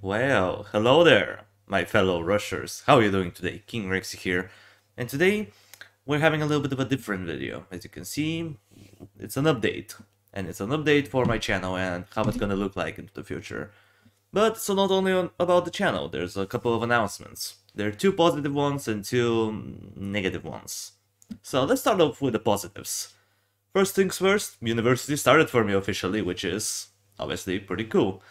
Well, hello there, my fellow rushers. How are you doing today? King Rexy here. And today, we're having a little bit of a different video. As you can see, it's an update. And it's an update for my channel and how it's gonna look like into the future. But so not only on, about the channel, there's a couple of announcements. There are two positive ones and two negative ones. So let's start off with the positives. First things first, university started for me officially, which is obviously pretty cool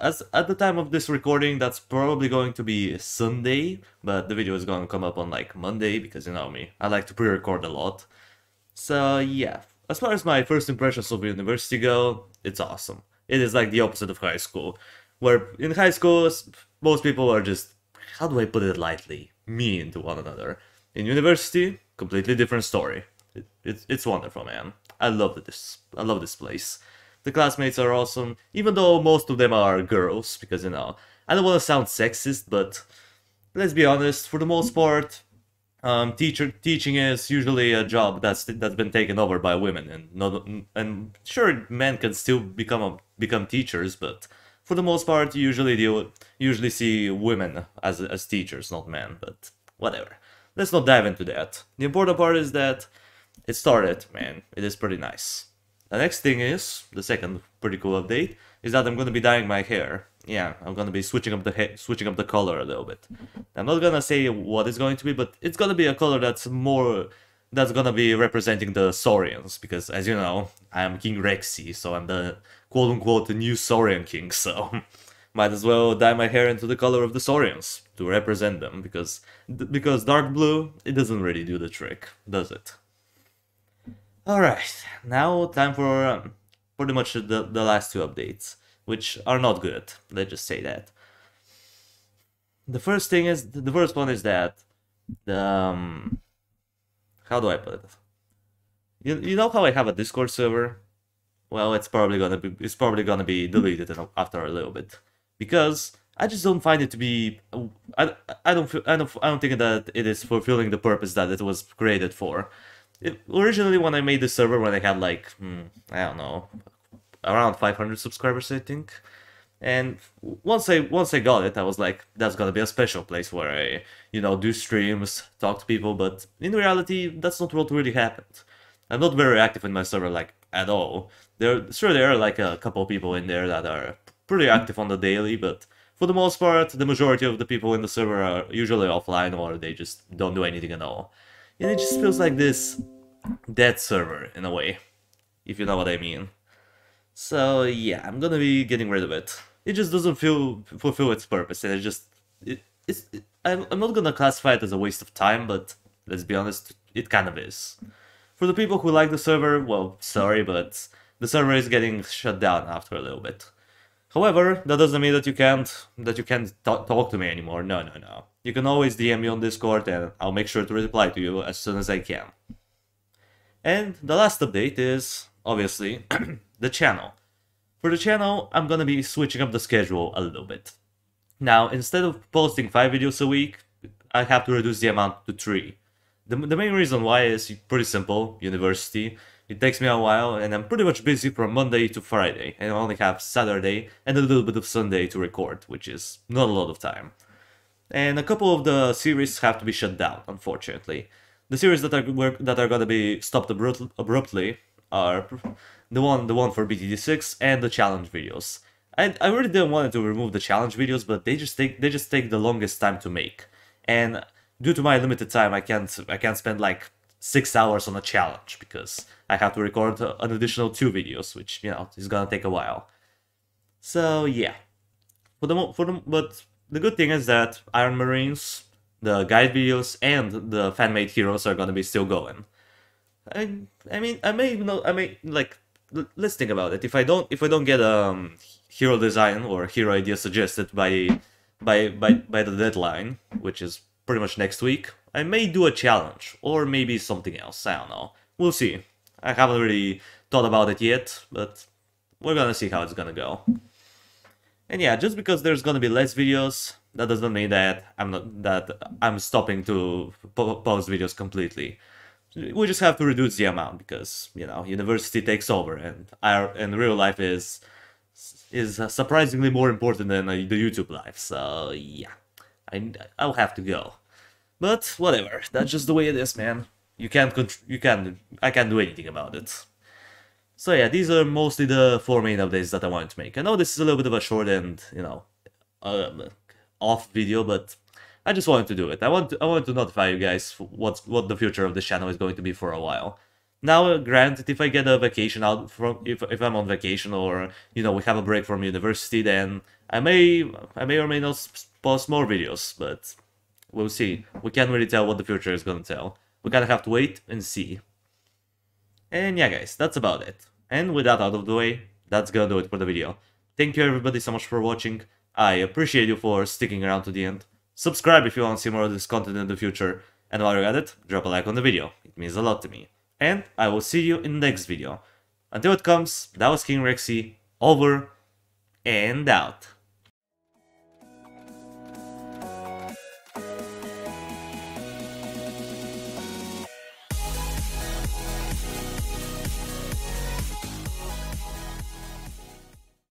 as at the time of this recording, that's probably going to be Sunday, but the video is going to come up on like Monday because you know me, I like to pre-record a lot. So yeah, as far as my first impressions of university go, it's awesome. It is like the opposite of high school, where in high school most people are just how do I put it lightly, mean to one another. In university, completely different story. It, it, it's wonderful, man. I love this. I love this place. The classmates are awesome, even though most of them are girls, because, you know, I don't want to sound sexist, but let's be honest, for the most part, um, teacher teaching is usually a job that's that's been taken over by women, and not, and sure, men can still become a, become teachers, but for the most part, you usually you usually see women as as teachers, not men. But whatever, let's not dive into that. The important part is that it started, man. It is pretty nice. The next thing is, the second pretty cool update, is that I'm gonna be dyeing my hair. Yeah, I'm gonna be switching up the switching up the color a little bit. I'm not gonna say what it's going to be, but it's gonna be a color that's more that's gonna be representing the Saurians, because as you know, I am King Rexy, so I'm the quote unquote new Saurian king, so might as well dye my hair into the color of the Saurians to represent them, because because dark blue, it doesn't really do the trick, does it? Alright, now time for um, pretty much the, the last two updates, which are not good, let's just say that. The first thing is, the first one is that, the, um, how do I put it? You, you know how I have a Discord server? Well, it's probably gonna be it's probably gonna be deleted after a little bit because I just don't find it to be I, I don't I don't I don't think that it is fulfilling the purpose that it was created for it, originally when I made the server, when I had like hmm, I don't know, around 500 subscribers, I think. And once I once I got it, I was like, that's gonna be a special place where I, you know, do streams, talk to people. But in reality, that's not what really happened. I'm not very active in my server like at all. There, sure, there are like a couple people in there that are pretty active on the daily, but for the most part, the majority of the people in the server are usually offline or they just don't do anything at all and it just feels like this dead server in a way, if you know what I mean. So yeah, I'm gonna be getting rid of it. It just doesn't feel fulfill its purpose, and it just it, it's it, I'm, I'm not gonna classify it as a waste of time, but let's be honest, it kind of is. For the people who like the server, well, sorry, but the server is getting shut down after a little bit. However, that doesn't mean that you can't that you can't talk to me anymore. No, no, no. You can always DM me on Discord and I'll make sure to reply to you as soon as I can. And the last update is, obviously, the channel. For the channel, I'm gonna be switching up the schedule a little bit. Now, instead of posting 5 videos a week, I have to reduce the amount to 3. The, the main reason why is pretty simple, university. It takes me a while and I'm pretty much busy from Monday to Friday and I only have Saturday and a little bit of Sunday to record, which is not a lot of time. And a couple of the series have to be shut down, unfortunately. The series that are that are gonna be stopped abruptly are the one the one for BTD6 and the challenge videos. And I really didn't want to remove the challenge videos, but they just take they just take the longest time to make. And due to my limited time, I can't I can't spend like six hours on a challenge because I have to record an additional two videos, which you know is gonna take a while. So yeah, for the for the but the good thing is that Iron Marines, the guide videos, and the fan made heroes are gonna be still going. I I mean I may know I may like let's think about it. If I don't if I don't get a um, hero design or hero idea suggested by by by by the deadline, which is pretty much next week, I may do a challenge, or maybe something else, I don't know. We'll see. I haven't really thought about it yet, but we're gonna see how it's gonna go. And yeah, just because there's gonna be less videos, that doesn't mean that I'm not that I'm stopping to po post videos completely. We just have to reduce the amount because you know university takes over, and our and real life is is surprisingly more important than uh, the YouTube life. So yeah, I I'll have to go. But whatever, that's just the way it is, man. You can't you can I can't do anything about it. So yeah, these are mostly the four main updates that I wanted to make. I know this is a little bit of a short and you know um, off video, but I just wanted to do it. I want to, I want to notify you guys what's what the future of this channel is going to be for a while. Now, uh, granted, if I get a vacation out from if if I'm on vacation or you know we have a break from university, then I may I may or may not post more videos, but We'll see. We can't really tell what the future is gonna tell. We going to have to wait and see. And yeah, guys, that's about it. And with that out of the way, that's gonna do it for the video. Thank you everybody so much for watching. I appreciate you for sticking around to the end. Subscribe if you want to see more of this content in the future. And while you're at it, drop a like on the video. It means a lot to me. And I will see you in the next video. Until it comes, that was King Rexy, over and out.